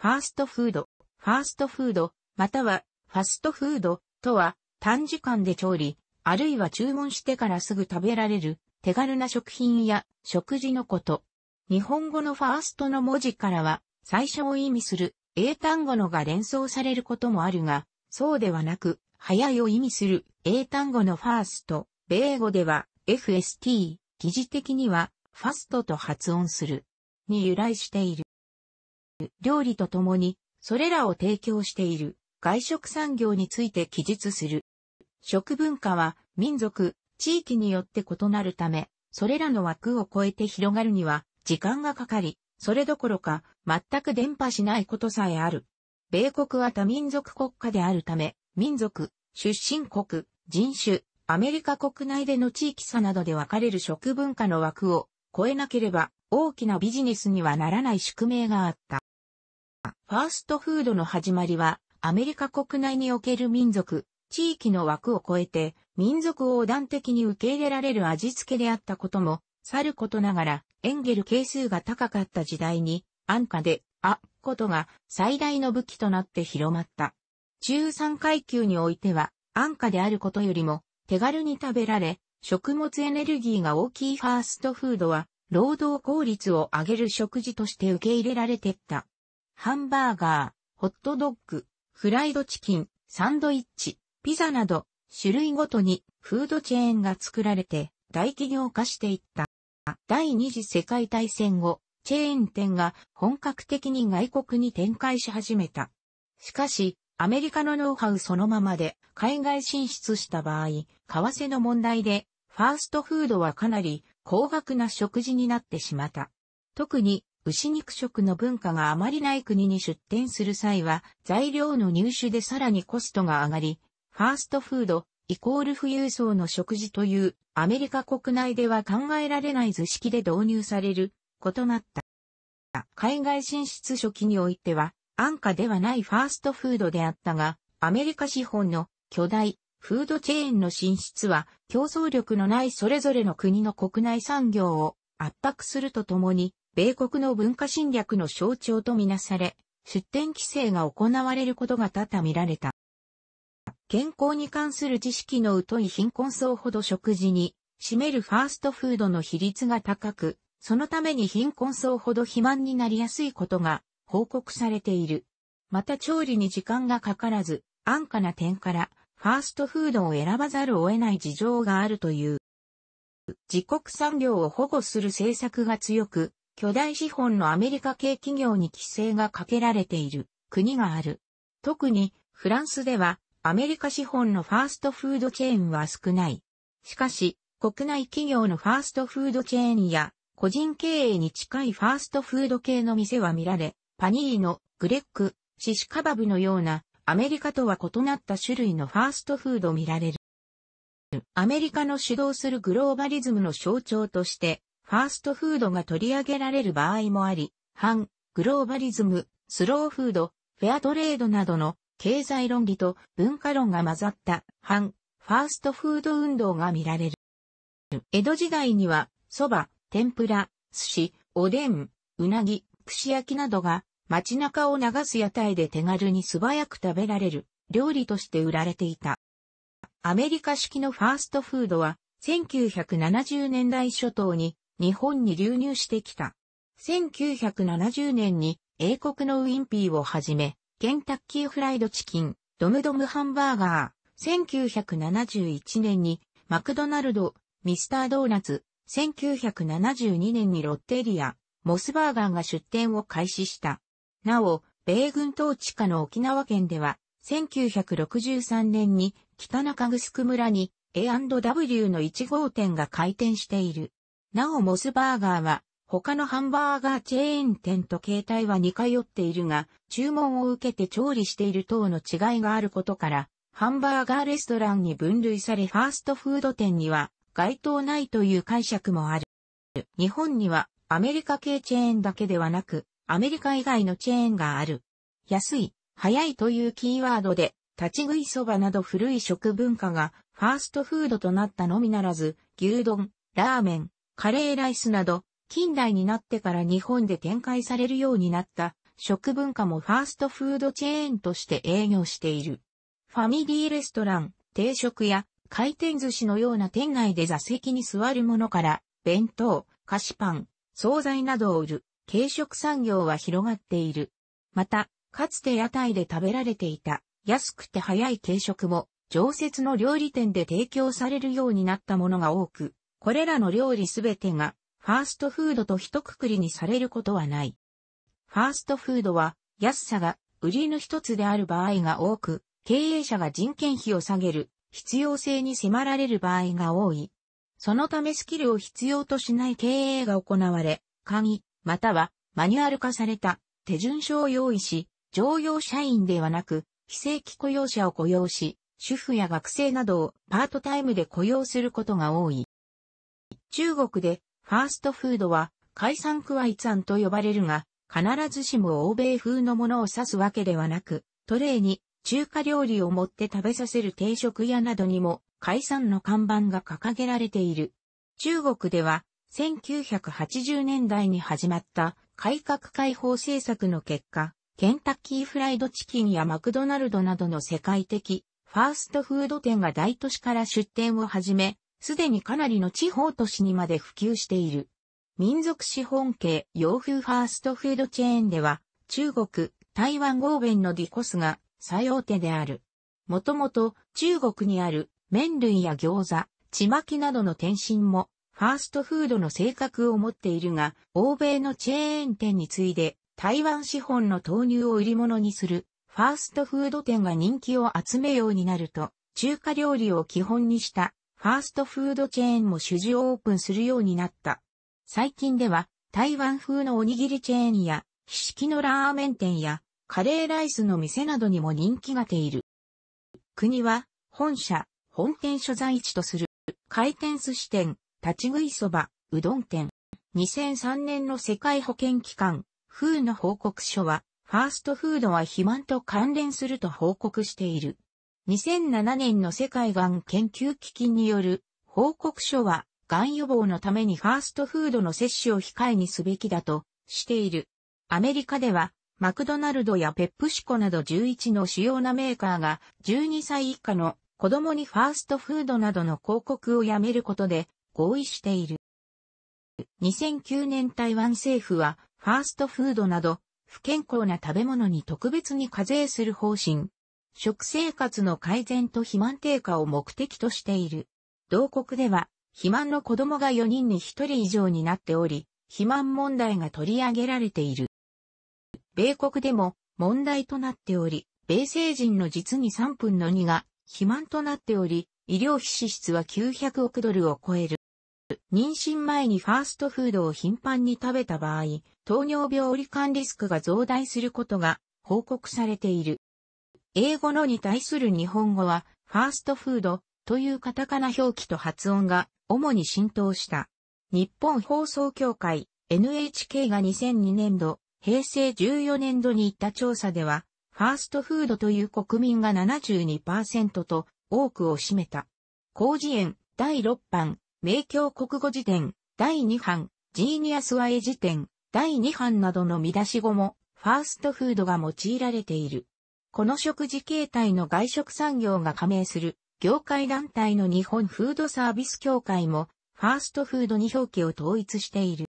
ファーストフード、ファーストフード、またはファストフードとは短時間で調理、あるいは注文してからすぐ食べられる手軽な食品や食事のこと。日本語のファーストの文字からは最初を意味する英単語のが連想されることもあるが、そうではなく、早いを意味する英単語のファースト、米語では FST、疑似的にはファストと発音するに由来している。料理とともに、それらを提供している外食産業について記述する。食文化は民族、地域によって異なるため、それらの枠を超えて広がるには時間がかかり、それどころか全く伝播しないことさえある。米国は多民族国家であるため、民族、出身国、人種、アメリカ国内での地域差などで分かれる食文化の枠を超えなければ大きなビジネスにはならない宿命があった。ファーストフードの始まりは、アメリカ国内における民族、地域の枠を超えて、民族横断的に受け入れられる味付けであったことも、さることながら、エンゲル係数が高かった時代に、安価で、あ、ことが最大の武器となって広まった。中産階級においては、安価であることよりも、手軽に食べられ、食物エネルギーが大きいファーストフードは、労働効率を上げる食事として受け入れられてった。ハンバーガー、ホットドッグ、フライドチキン、サンドイッチ、ピザなど、種類ごとにフードチェーンが作られて大企業化していった。第二次世界大戦後、チェーン店が本格的に外国に展開し始めた。しかし、アメリカのノウハウそのままで海外進出した場合、為替の問題で、ファーストフードはかなり高額な食事になってしまった。特に牛肉食の文化があまりない国に出店する際は、材料の入手でさらにコストが上がり、ファーストフード、イコール富裕層の食事という、アメリカ国内では考えられない図式で導入される、異なった。海外進出初期においては、安価ではないファーストフードであったが、アメリカ資本の巨大フードチェーンの進出は競争力のないそれぞれの国の国内産業を圧迫するとともに米国の文化侵略の象徴とみなされ、出店規制が行われることが多々見られた。健康に関する知識の疎い貧困層ほど食事に占めるファーストフードの比率が高く、そのために貧困層ほど肥満になりやすいことが報告されている。また調理に時間がかからず、安価な点からファーストフードを選ばざるを得ない事情があるという。自国産業を保護する政策が強く、巨大資本のアメリカ系企業に規制がかけられている国がある。特にフランスではアメリカ資本のファーストフードチェーンは少ない。しかし、国内企業のファーストフードチェーンや個人経営に近いファーストフード系の店は見られ、パニーノ、グレック、シシカバブのようなアメリカとは異なった種類のファーストフード見られる。アメリカの主導するグローバリズムの象徴として、ファーストフードが取り上げられる場合もあり、反、グローバリズム、スローフード、フェアトレードなどの経済論理と文化論が混ざった反、ファーストフード運動が見られる。江戸時代には、蕎麦、天ぷら、寿司、おでん、うなぎ、串焼きなどが街中を流す屋台で手軽に素早く食べられる料理として売られていた。アメリカ式のファーストフードは1970年代初頭に日本に流入してきた。1970年に英国のウィンピーをはじめ、ケンタッキーフライドチキン、ドムドムハンバーガー、1971年にマクドナルド、ミスタードーナツ、1972年にロッテリア、モスバーガーが出店を開始した。なお、米軍統治下の沖縄県では、1963年に北中城村に A&W の1号店が開店している。なおモスバーガーは、他のハンバーガーチェーン店と携帯は似通っているが、注文を受けて調理している等の違いがあることから、ハンバーガーレストランに分類されファーストフード店には該当ないという解釈もある。日本にはアメリカ系チェーンだけではなく、アメリカ以外のチェーンがある。安い、早いというキーワードで、立ち食いそばなど古い食文化がファーストフードとなったのみならず、牛丼、ラーメン、カレーライスなど、近代になってから日本で展開されるようになった食文化もファーストフードチェーンとして営業している。ファミリーレストラン、定食や回転寿司のような店内で座席に座るものから、弁当、菓子パン、惣菜などを売る軽食産業は広がっている。また、かつて屋台で食べられていた安くて早い軽食も常設の料理店で提供されるようになったものが多く、これらの料理すべてがファーストフードと一括りにされることはない。ファーストフードは安さが売りの一つである場合が多く、経営者が人件費を下げる必要性に迫られる場合が多い。そのためスキルを必要としない経営が行われ、鍵、またはマニュアル化された手順書を用意し、常用社員ではなく、非正規雇用者を雇用し、主婦や学生などをパートタイムで雇用することが多い。中国でファーストフードは海産クワイツァンと呼ばれるが、必ずしも欧米風のものを指すわけではなく、トレーに中華料理を持って食べさせる定食屋などにも海産の看板が掲げられている。中国では1980年代に始まった改革開放政策の結果、ケンタッキーフライドチキンやマクドナルドなどの世界的ファーストフード店が大都市から出店を始め、すでにかなりの地方都市にまで普及している。民族資本系洋風ファーストフードチェーンでは、中国、台湾合弁のディコスが最大手である。もともと中国にある麺類や餃子、ちまきなどの点心もファーストフードの性格を持っているが、欧米のチェーン店に次いで台湾資本の投入を売り物にするファーストフード店が人気を集めようになると、中華料理を基本にしたファーストフードチェーンも主事をオープンするようになった。最近では、台湾風のおにぎりチェーンや、ひしきのラーメン店や、カレーライスの店などにも人気がている。国は、本社、本店所在地とする、回転寿司店、立ち食いそば、うどん店。2003年の世界保健機関、風の報告書は、ファーストフードは肥満と関連すると報告している。2007年の世界がん研究基金による報告書は、がん予防のためにファーストフードの摂取を控えにすべきだとしている。アメリカでは、マクドナルドやペップシコなど11の主要なメーカーが12歳以下の子供にファーストフードなどの広告をやめることで合意している。2009年台湾政府はファーストフードなど不健康な食べ物に特別に課税する方針食生活の改善と肥満低下を目的としている。同国では、肥満の子供が4人に1人以上になっており、肥満問題が取り上げられている。米国でも問題となっており、米成人の実に3分の2が肥満となっており、医療費支出は900億ドルを超える。妊娠前にファーストフードを頻繁に食べた場合、糖尿病罹患リスクが増大することが報告されている。英語のに対する日本語は、ファーストフードというカタカナ表記と発音が主に浸透した。日本放送協会 NHK が2002年度、平成14年度に行った調査では、ファーストフードという国民が72%と多くを占めた。広辞苑第6版、名教国語辞典第2版、ジーニアスワエ辞典第2版などの見出し語も、ファーストフードが用いられている。この食事形態の外食産業が加盟する業界団体の日本フードサービス協会もファーストフードに表記を統一している。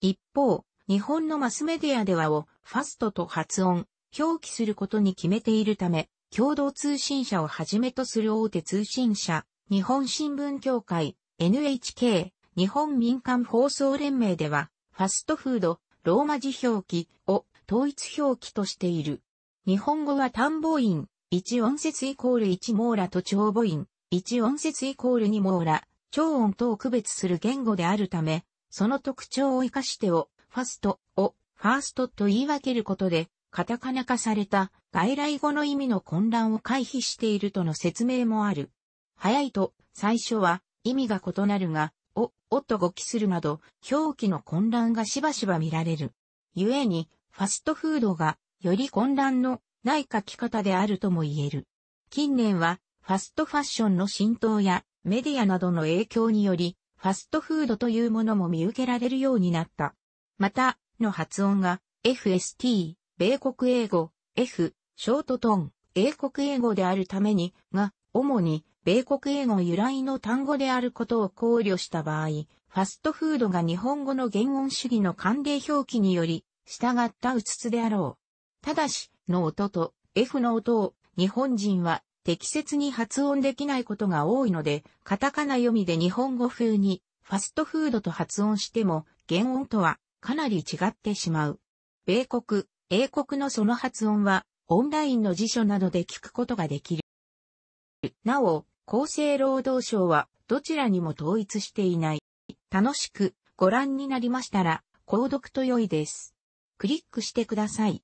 一方、日本のマスメディアではをファストと発音、表記することに決めているため、共同通信社をはじめとする大手通信社、日本新聞協会、NHK、日本民間放送連盟では、ファストフード、ローマ字表記を統一表記としている。日本語は単母音、一音節イコール1網羅と長母音、一音節イコール2網羅、長音とを区別する言語であるため、その特徴を活かしてを、ファストを、ファーストと言い分けることで、カタカナ化された外来語の意味の混乱を回避しているとの説明もある。早いと、最初は意味が異なるが、お、おと語気するなど、表記の混乱がしばしば見られる。故に、ファストフードがより混乱のない書き方であるとも言える。近年は、ファストファッションの浸透やメディアなどの影響により、ファストフードというものも見受けられるようになった。また、の発音が FST、米国英語、F、ショートトーン、英国英語であるために、が、主に、米国英語由来の単語であることを考慮した場合、ファストフードが日本語の言音主義の慣例表記により、従ったうつつであろう。ただし、の音と F の音を日本人は適切に発音できないことが多いので、カタカナ読みで日本語風にファストフードと発音しても原音とはかなり違ってしまう。米国、英国のその発音はオンラインの辞書などで聞くことができる。なお、厚生労働省はどちらにも統一していない。楽しくご覧になりましたら、購読と良いです。クリックしてください。